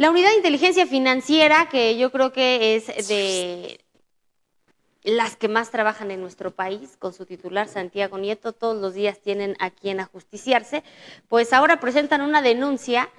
La unidad de inteligencia financiera, que yo creo que es de las que más trabajan en nuestro país, con su titular Santiago Nieto, todos los días tienen a quien ajusticiarse, pues ahora presentan una denuncia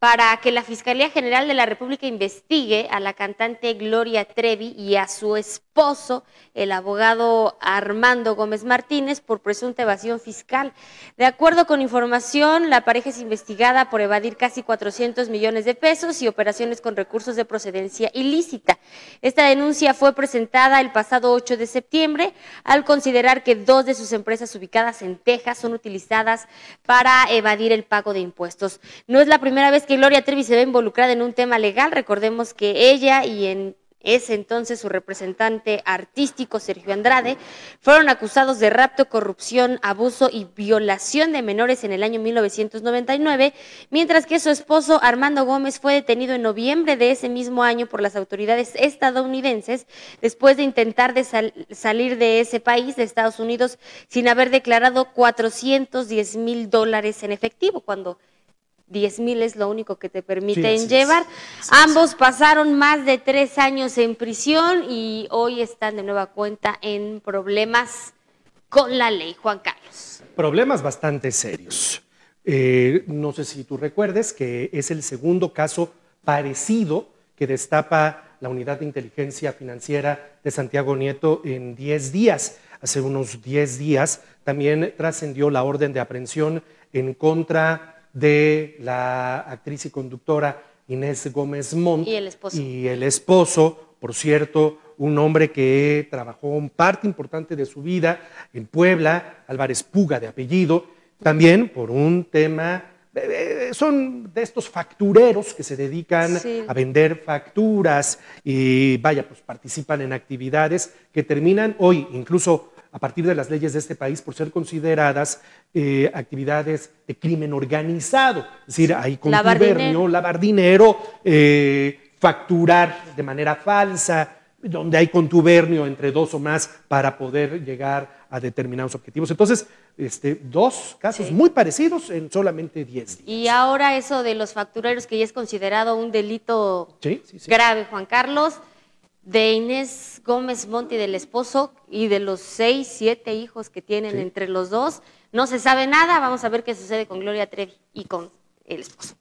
para que la Fiscalía General de la República investigue a la cantante Gloria Trevi y a su esposo, el abogado Armando Gómez Martínez, por presunta evasión fiscal. De acuerdo con información, la pareja es investigada por evadir casi 400 millones de pesos y operaciones con recursos de procedencia ilícita. Esta denuncia fue presentada el pasado 8 de septiembre al considerar que dos de sus empresas ubicadas en Texas son utilizadas para evadir el pago de impuestos. No es la primera vez que que Gloria Trevi se ve involucrada en un tema legal, recordemos que ella y en ese entonces su representante artístico, Sergio Andrade, fueron acusados de rapto, corrupción, abuso y violación de menores en el año 1999, mientras que su esposo Armando Gómez fue detenido en noviembre de ese mismo año por las autoridades estadounidenses después de intentar salir de ese país, de Estados Unidos, sin haber declarado 410 mil dólares en efectivo cuando 10 mil es lo único que te permiten llevar. Ambos pasaron más de tres años en prisión y hoy están de nueva cuenta en problemas con la ley, Juan Carlos. Problemas bastante serios. Eh, no sé si tú recuerdes que es el segundo caso parecido que destapa la Unidad de Inteligencia Financiera de Santiago Nieto en 10 días. Hace unos 10 días también trascendió la orden de aprehensión en contra de la actriz y conductora Inés Gómez Montt. Y el esposo. Y el esposo, por cierto, un hombre que trabajó un parte importante de su vida en Puebla, Álvarez Puga de apellido, también por un tema, eh, eh, son de estos factureros que se dedican a vender facturas y vaya, pues participan en actividades que terminan hoy incluso a partir de las leyes de este país por ser consideradas eh, actividades de crimen organizado. Es decir, hay contubernio, lavar dinero, eh, facturar de manera falsa, donde hay contubernio entre dos o más para poder llegar a determinados objetivos. Entonces, este, dos casos muy parecidos en solamente diez días. Y ahora eso de los factureros, que ya es considerado un delito grave, Juan Carlos de Inés Gómez Monti, del esposo y de los seis, siete hijos que tienen entre los dos. No se sabe nada, vamos a ver qué sucede con Gloria Trevi y con el esposo.